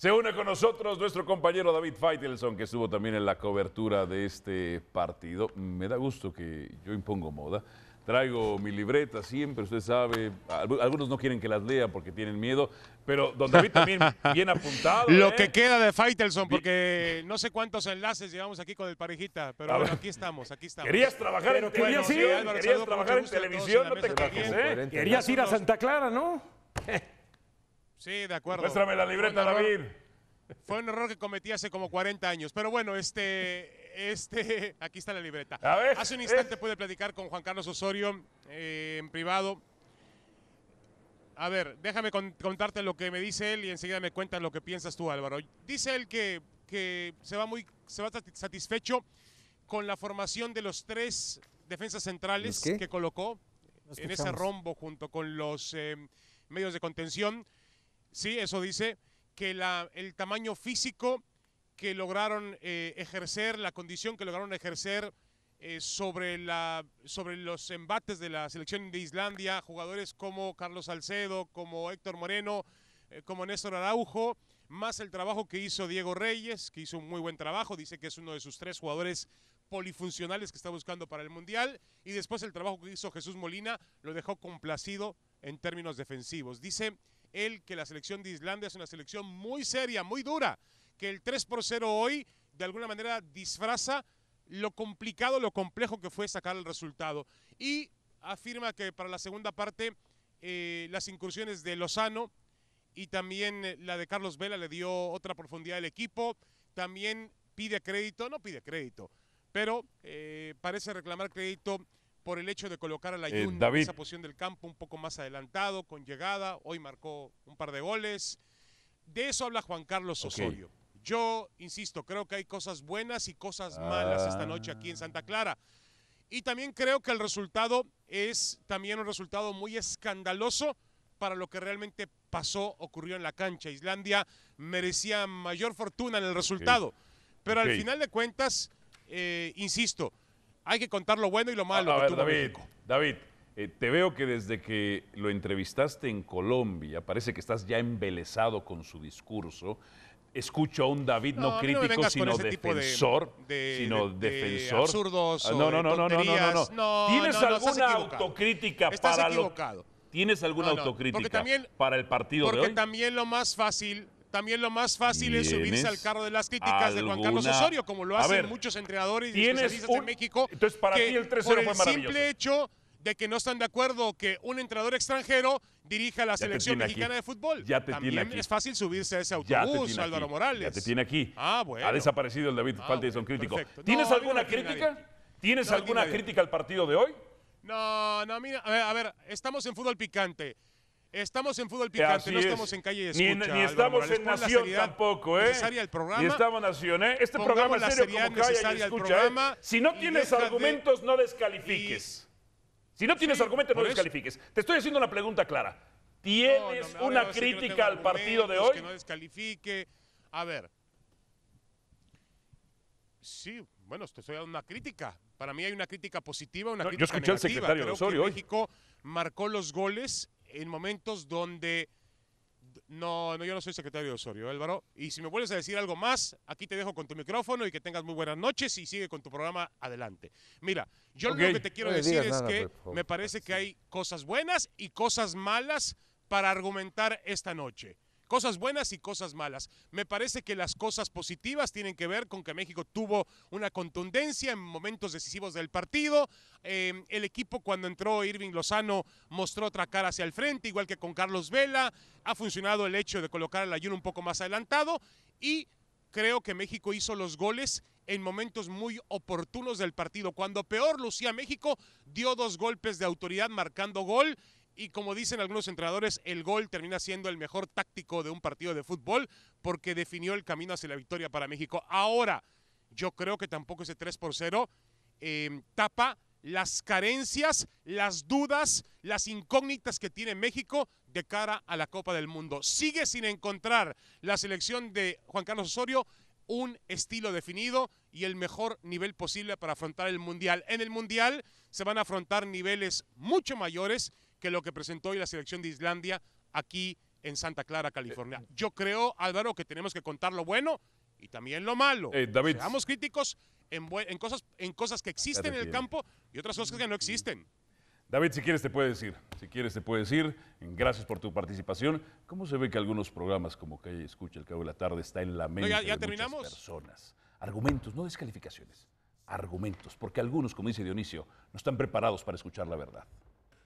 Se une con nosotros nuestro compañero David Feitelson, que estuvo también en la cobertura de este partido. Me da gusto que yo impongo moda. Traigo mi libreta siempre, usted sabe. Algunos no quieren que las lea porque tienen miedo, pero don David también bien apuntado. Lo ¿eh? que queda de Feitelson, porque no sé cuántos enlaces llevamos aquí con el parejita, pero aquí estamos, aquí estamos. ¿Querías trabajar en televisión? ¿Querías, trabajar en televisión? No te ¿eh? Querías ir a Santa Clara, ¿no? Sí, de acuerdo. Muéstrame la libreta, David. Fue un error que cometí hace como 40 años. Pero bueno, este, este, aquí está la libreta. A ver, hace un instante puede pude platicar con Juan Carlos Osorio eh, en privado. A ver, déjame contarte lo que me dice él y enseguida me cuentas lo que piensas tú, Álvaro. Dice él que, se va muy se va satisfecho con la formación de los tres defensas centrales que colocó en ese rombo junto con los eh, medios de contención. Sí, eso dice que el tamaño físico que lograron eh, ejercer, la condición que lograron ejercer eh, sobre, la, sobre los embates de la selección de Islandia, jugadores como Carlos Salcedo, como Héctor Moreno, eh, como Néstor Araujo, más el trabajo que hizo Diego Reyes, que hizo un muy buen trabajo, dice que es uno de sus tres jugadores polifuncionales que está buscando para el Mundial, y después el trabajo que hizo Jesús Molina lo dejó complacido en términos defensivos. Dice él que la selección de Islandia es una selección muy seria, muy dura, que el 3 por 0 hoy de alguna manera disfraza lo complicado, lo complejo que fue sacar el resultado. Y afirma que para la segunda parte eh, las incursiones de Lozano y también eh, la de Carlos Vela le dio otra profundidad al equipo. También pide crédito, no pide crédito, pero eh, parece reclamar crédito por el hecho de colocar a la eh, en esa posición del campo un poco más adelantado, con llegada. Hoy marcó un par de goles. De eso habla Juan Carlos Osorio. Yo, insisto, creo que hay cosas buenas y cosas malas esta ah. noche aquí en Santa Clara. Y también creo que el resultado es también un resultado muy escandaloso para lo que realmente pasó, ocurrió en la cancha. Islandia merecía mayor fortuna en el resultado. Pero al final de cuentas, eh, insisto, hay que contar lo bueno y lo malo. David, eh, te veo que desde que lo entrevistaste en Colombia, parece que estás ya embelesado con su discurso. Escucho a un David no, crítico, sino defensor, sino defensor. no, no, no, no, no, no, no, ¿Tienes alguna autocrítica estás para equivocado. ¿Tienes alguna autocrítica para el partido de Porque también lo más fácil también lo más fácil es subirse al carro de las críticas de Juan Carlos Osorio, como lo hacen muchos entrenadores y especialistas en México. Entonces, para que el 3 0 por el simple hecho de que no están de acuerdo que un entrenador extranjero dirija la selección mexicana de fútbol. Ya te También es fácil subirse a ese autobús, Álvaro Morales. Ya te tiene aquí. Ah, bueno. Ha desaparecido el David ah, son crítico. ¿Tienes alguna crítica? ¿Tienes alguna crítica al partido de hoy? No, no, mira, a ver, estamos en fútbol picante. Estamos en Fútbol Picante, no estamos en Calle Escucha. Ni, ni estamos en Nación tampoco, ¿eh? Ni estamos en Nación, ¿eh? Este programa es serio como Calle y Escucha, ¿eh? programa Si no tienes argumentos, no descalifiques. Si no tienes argumentos, no descalifiques. Te estoy haciendo una pregunta clara. ¿Tienes una crítica al partido de hoy? Que no descalifique. A ver. Sí, bueno, te estoy dando una crítica. Para mí hay una crítica positiva, una crítica negativa. yo escuché al secretario Creo que México marcó los goles en momentos donde... No, no, yo no soy secretario de Osorio, Álvaro. Y si me vuelves a decir algo más, aquí te dejo con tu micrófono y que tengas muy buenas noches y sigue con tu programa adelante. Mira, yo lo que te quiero decir es que me parece que hay cosas buenas y cosas malas para argumentar esta noche cosas buenas y cosas malas. Me parece que las cosas positivas tienen que ver con que México tuvo una contundencia en momentos decisivos del partido. Em, el equipo cuando entró Irving Lozano mostró otra cara hacia el frente, igual que con Carlos Vela. Ha funcionado el hecho de colocar al ayuno un poco más adelantado y creo que México hizo los goles en momentos muy oportunos del partido. Cuando peor lucía México, dio dos golpes de autoridad marcando gol y como dicen algunos entrenadores, el gol termina siendo el mejor táctico de un partido de fútbol porque definió el camino hacia la victoria para México. Ahora, yo creo que tampoco ese 3 por 0 em, tapa las carencias, las dudas, las incógnitas que tiene México de cara a la Copa del Mundo. Sigue sin encontrar la selección de Juan Carlos Osorio un estilo definido y el mejor nivel posible para afrontar el Mundial. En el Mundial se van a afrontar niveles mucho mayores que lo que presentó hoy la selección de Islandia aquí en Santa Clara, California. Eh, Yo creo, Álvaro, que tenemos que contar lo bueno y también lo malo. Eh, David. Seamos críticos en, cosas, en cosas que existen en el campo y otras cosas que no mm. existen. David, si quieres te puede decir, si quieres te puedes decir. Gracias por tu participación. ¿Cómo se ve que algunos programas como Calle Escucha, El Cabo de la Tarde, está en la mente ya, de terminamos. personas? Argumentos, no descalificaciones, argumentos, porque algunos, como dice Dionisio, no están preparados para escuchar la verdad.